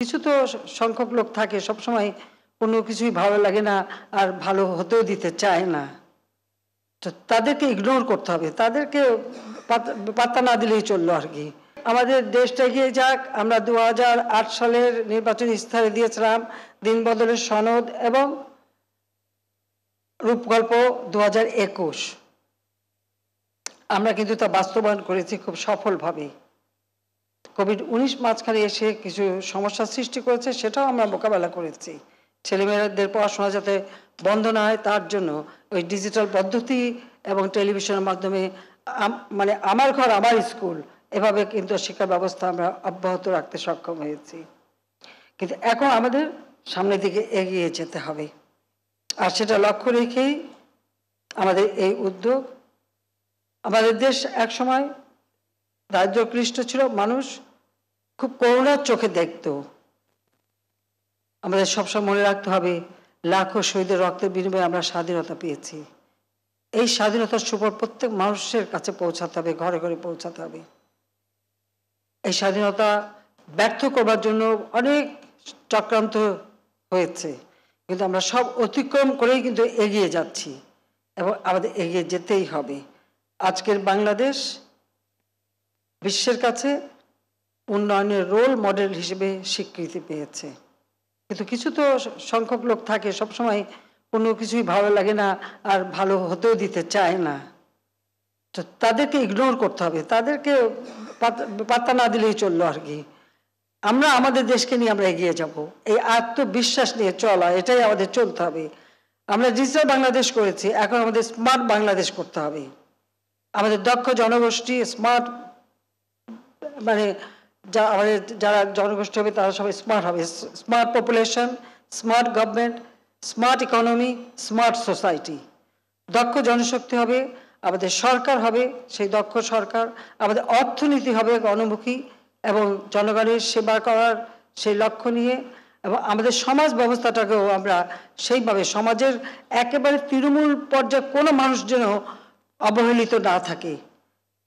কিছু তো সংখ্যক লোক থাকে সবসময় কোনো কিছুই ভালো লাগে না আর ভালো হতেও দিতে চায় না তো তাদেরকে ইগনোর করতে হবে তাদেরকে পাত্তা না দিলেই চললো আর কি আমাদের দেশটা এগিয়ে যাক আমরা দু সালের নির্বাচনী ইস্তাহারে দিয়েছিলাম দিন বদলের সনদ এবং রূপগল্প দু আমরা কিন্তু তা বাস্তবায়ন করেছি খুব সফলভাবেই কোভিড উনিশ মাঝখানে এসে কিছু সমস্যার সৃষ্টি করেছে সেটাও আমরা মোকাবেলা করেছি ছেলেমেয়েদের পড়াশোনা যাতে বন্ধ না হয় তার জন্য ওই ডিজিটাল পদ্ধতি এবং টেলিভিশনের মাধ্যমে মানে আমার ঘর আমার স্কুল এভাবে কিন্তু শিক্ষা ব্যবস্থা আমরা অব্যাহত রাখতে সক্ষম হয়েছি কিন্তু এখন আমাদের সামনের দিকে এগিয়ে যেতে হবে আর সেটা লক্ষ্য রেখেই আমাদের এই উদ্যোগ আমাদের দেশ একসময় দারিদ্রকৃষ্ট ছিল মানুষ খুব করুণার চোখে দেখত আমাদের সবসময় মনে রাখতে হবে লাখো শহীদের রক্তের বিনিময়ে আমরা স্বাধীনতা পেয়েছি এই স্বাধীনতার সুপর প্রত্যেক মানুষের কাছে পৌঁছাতে হবে ঘরে ঘরে পৌঁছাতে হবে এই স্বাধীনতা ব্যর্থ করবার জন্য অনেক চক্রান্ত হয়েছে কিন্তু আমরা সব অতিক্রম করেই কিন্তু এগিয়ে যাচ্ছি এবং আমাদের এগিয়ে যেতেই হবে আজকের বাংলাদেশ বিশ্বের কাছে উন্নয়নের রোল মডেল হিসেবে স্বীকৃতি পেয়েছে কিন্তু কিছু তো সংখ্যক লোক থাকে সবসময় কোনো কিছুই ভালো লাগে না আর ভালো হতেও দিতে চায় না তো তাদেরকে ইগনোর করতে হবে তাদেরকে পাত্তা না দিলেই চললো আর কি আমরা আমাদের দেশকে নিয়ে আমরা এগিয়ে যাব এই আত্মবিশ্বাস নিয়ে চলা এটাই আমাদের চলতে হবে আমরা ডিজিটাল বাংলাদেশ করেছি এখন আমাদের স্মার্ট বাংলাদেশ করতে হবে আমাদের দক্ষ জনগোষ্ঠী স্মার্ট মানে যা আমাদের যারা জনগোষ্ঠী হবে তারা সবাই স্মার্ট হবে smart population smart government smart economy smart society দক্ষ জনশক্তি হবে আমাদের সরকার হবে সেই দক্ষ সরকার আমাদের অর্থনীতি হবে গণমুখী এবং জনগণের সেবা করার সেই লক্ষ্য নিয়ে এবং আমাদের সমাজ ব্যবস্থাটাকেও আমরা সেইভাবে সমাজের একেবারে তৃণমূল পর্যায়ে কোনো মানুষ যেন অবহেলিত না থাকে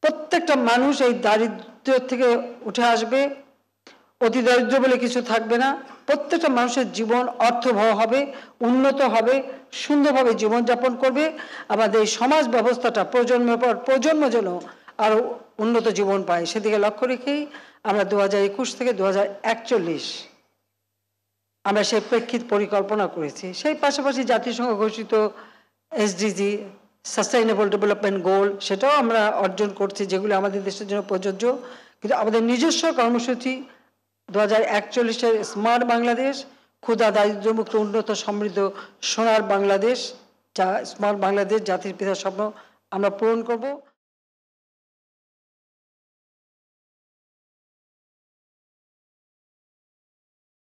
প্রত্যেকটা মানুষ এই দারিদ্র থেকে উঠে আসবে অতি দারিদ্র বলে কিছু থাকবে না প্রত্যেকটা মানুষের জীবন অর্থবহ হবে উন্নত হবে সুন্দরভাবে জীবনযাপন করবে আমাদের এই সমাজ ব্যবস্থাটা প্রজন্মের পর প্রজন্ম যেন আরও উন্নত জীবন পায় সেদিকে লক্ষ্য রেখেই আমরা দু থেকে দু আমরা সেই প্রেক্ষিত পরিকল্পনা করেছি সেই পাশাপাশি জাতিসংঘ ঘোষিত এসডিজি সাস্টেইনেবল ডেভেলপমেন্ট গোল সেটাও আমরা অর্জন করছি যেগুলো আমাদের দেশের জন্য প্রযোজ্য কিন্তু আমাদের নিজস্ব কর্মসূচি দু হাজার একচল্লিশের স্মার্ট বাংলাদেশ ক্ষুদা দারিদ্রমুক্ত উন্নত সমৃদ্ধ সোনার বাংলাদেশ যা স্মার্ট বাংলাদেশ জাতির পিতার স্বপ্ন আমরা পূরণ করবো